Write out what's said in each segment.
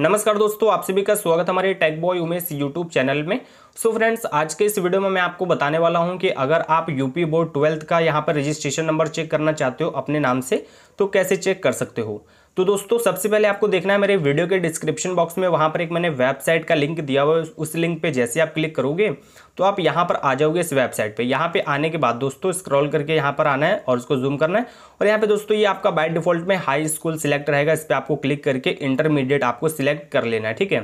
नमस्कार दोस्तों आप सभी का स्वागत हमारे tech boy Umesh YouTube channel में सो so फ्रेंड्स आज के इस वीडियो में मैं आपको बताने वाला हूं कि अगर आप यूपी बोर्ड ट्वेल्थ का यहां पर रजिस्ट्रेशन नंबर चेक करना चाहते हो अपने नाम से तो कैसे चेक कर सकते हो तो दोस्तों सबसे पहले आपको देखना है मेरे वीडियो के डिस्क्रिप्शन बॉक्स में वहाँ पर एक मैंने वेबसाइट का लिंक दिया हुआ है उस लिंक पे जैसे आप क्लिक करोगे तो आप यहाँ पर आ जाओगे इस वेबसाइट पे यहाँ पे आने के बाद दोस्तों स्क्रॉल करके यहाँ पर आना है और उसको जूम करना है और यहाँ पे दोस्तों ये आपका बाय डिफॉल्ट में हाई स्कूल सिलेक्ट रहेगा इस पर आपको क्लिक करके इंटरमीडिएट आपको सिलेक्ट कर लेना है ठीक है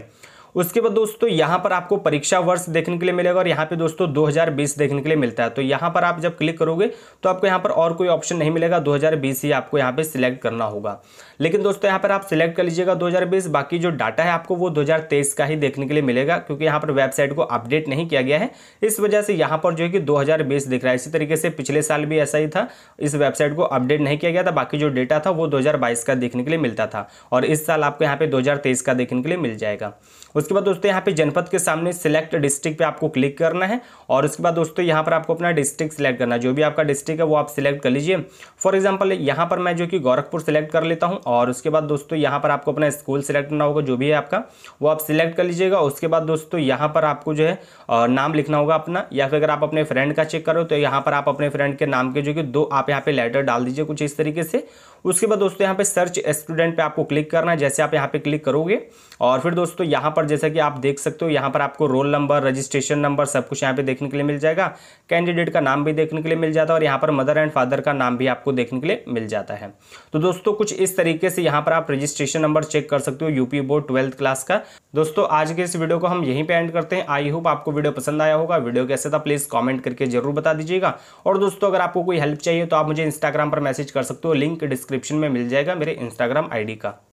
उसके बाद दोस्तों यहां पर आपको परीक्षा वर्ष देखने के लिए मिलेगा और यहां पे दोस्तों 2020 देखने के लिए मिलता है तो यहां पर आप जब क्लिक करोगे तो आपको यहां पर और कोई ऑप्शन नहीं मिलेगा 2020 ही आपको यहाँ पे सिलेक्ट करना होगा लेकिन दोस्तों यहां पर आप सिलेक्ट कर लीजिएगा 2020 बाकी जो डाटा है आपको वो 2023 का ही देखने के लिए मिलेगा क्योंकि यहाँ पर वेबसाइट को अपडेट नहीं किया गया है इस वजह से यहाँ पर जो है कि 2020 दिख रहा है इसी तरीके से पिछले साल भी ऐसा ही था इस वेबसाइट को अपडेट नहीं किया गया था बाकी जो डेटा था वो दो का देखने के लिए मिलता था और इस साल आपको यहाँ पे दो का देखने के लिए मिल जाएगा उसके बाद दोस्तों यहाँ पे जनपद के सामने सिलेक्ट डिस्ट्रिक्ट पे आपको क्लिक करना है और उसके बाद दोस्तों यहाँ पर आपको अपना डिस्ट्रिक्ट सिलेक्ट करना है जो भी आपका डिस्ट्रिक्ट है वो आप सिलेक्ट कर लीजिए फॉर एग्जाम्पल यहाँ पर मैं जो कि गोरखपुर सेलेक्ट कर लेता हूँ और उसके बाद दोस्तों यहाँ पर आपको अपना स्कूल सेलेक्ट करना होगा जो भी है आपका वो आप सिलेक्ट कर लीजिएगा उसके बाद दोस्तों यहाँ पर आपको जो है नाम लिखना होगा अपना या फिर अगर आप अपने फ्रेंड का चेक करो तो यहाँ पर आप अपने फ्रेंड के नाम के जो कि दो आप यहाँ पे लेटर डाल दीजिए कुछ इस तरीके से उसके बाद दोस्तों यहाँ पे सर्च स्टूडेंट पे आपको क्लिक करना है जैसे आप यहाँ पे क्लिक करोगे और फिर दोस्तों यहाँ पर जैसा कि आप देख सकते हो यहाँ पर आपको रोल नंबर रजिस्ट्रेशन नंबर सब कुछ यहाँ पे देखने के लिए मिल जाएगा कैंडिडेट का नाम भी देखने के लिए मिल जाता है और यहाँ पर मदर एंड फादर का नाम भी आपको देखने के लिए मिल जाता है तो दोस्तों कुछ इस तरीके से यहाँ पर आप रजिस्ट्रेशन नंबर चेक कर सकते हो यूपी बोर्ड ट्वेल्थ क्लास का दोस्तों आज के इस वीडियो को हम यहीं पर एंड करते हैं आई होप आपको वीडियो पसंद आया होगा वीडियो कैसे था प्लीज़ कॉमेंट करके जरूर बता दीजिएगा और दोस्तों अगर आपको कोई हेल्प चाहिए तो आप मुझे इंस्टाग्राम पर मैसेज कर सकते हो लिंक डिस्क्रिप्शन में मिल जाएगा मेरे इंस्टाग्राम आईडी का